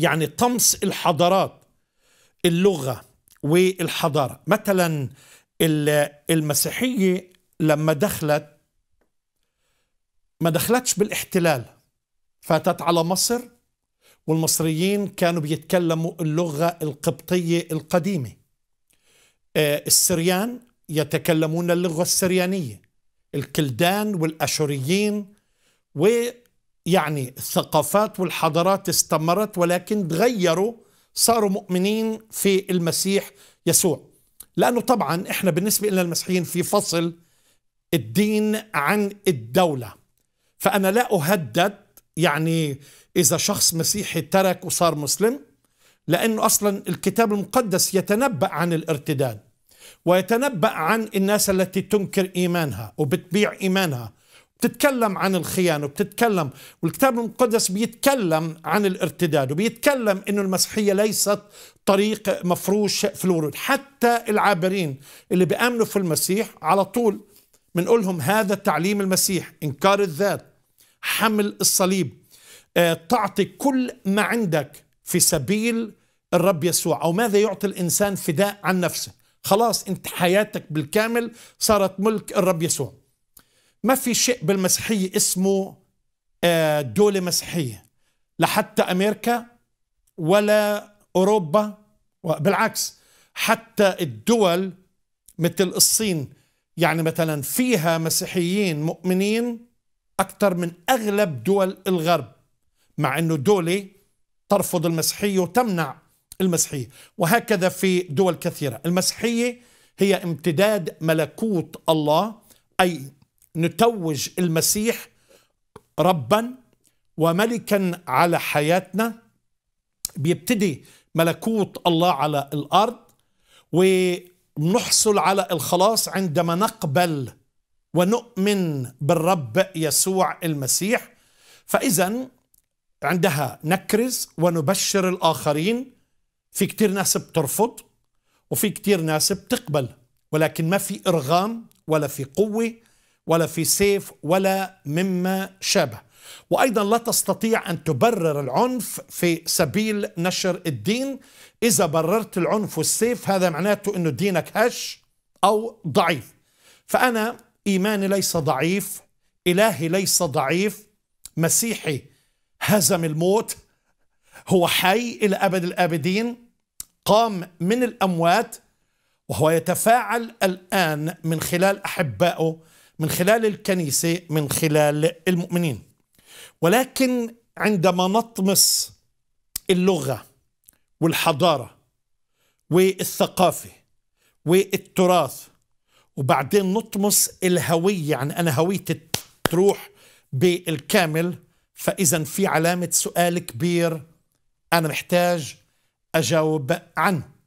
يعني طمس الحضارات اللغة والحضارة مثلا المسيحية لما دخلت ما دخلتش بالاحتلال فاتت على مصر والمصريين كانوا بيتكلموا اللغة القبطية القديمة آه، السريان يتكلمون اللغة السريانية الكلدان والأشوريين يعني الثقافات والحضارات استمرت ولكن تغيروا صاروا مؤمنين في المسيح يسوع لأنه طبعا إحنا بالنسبة لنا المسيحيين في فصل الدين عن الدولة فأنا لا أهدد يعني إذا شخص مسيحي ترك وصار مسلم لأنه أصلا الكتاب المقدس يتنبأ عن الارتداد ويتنبأ عن الناس التي تنكر إيمانها وبتبيع إيمانها بتتكلم عن الخيانة وبتتكلم والكتاب المقدس بيتكلم عن الارتداد وبيتكلم انه المسيحية ليست طريق مفروش في الورود حتى العابرين اللي بيأمنوا في المسيح على طول لهم هذا تعليم المسيح انكار الذات حمل الصليب آه، تعطي كل ما عندك في سبيل الرب يسوع او ماذا يعطي الانسان فداء عن نفسه خلاص انت حياتك بالكامل صارت ملك الرب يسوع ما في شيء بالمسيحية اسمه آه، دولة مسيحية لحتى أمريكا ولا أوروبا بالعكس حتى الدول مثل الصين يعني مثلا فيها مسيحيين مؤمنين أكثر من أغلب دول الغرب مع أنه دولة ترفض المسيحية وتمنع المسيحية وهكذا في دول كثيرة المسيحية هي امتداد ملكوت الله أي نتوج المسيح ربا وملكا على حياتنا بيبتدي ملكوت الله على الارض ونحصل على الخلاص عندما نقبل ونؤمن بالرب يسوع المسيح فاذا عندها نكرز ونبشر الاخرين في كتير ناس بترفض وفي كتير ناس بتقبل ولكن ما في ارغام ولا في قوه ولا في سيف ولا مما شابه وايضا لا تستطيع ان تبرر العنف في سبيل نشر الدين اذا بررت العنف والسيف هذا معناته انه دينك هش او ضعيف فانا ايماني ليس ضعيف الهي ليس ضعيف مسيحي هزم الموت هو حي الى ابد الابدين قام من الاموات وهو يتفاعل الان من خلال احبائه من خلال الكنيسة من خلال المؤمنين ولكن عندما نطمس اللغة والحضارة والثقافة والتراث وبعدين نطمس الهوية عن يعني أنا هويتي تروح بالكامل فإذا في علامة سؤال كبير أنا محتاج أجاوب عنه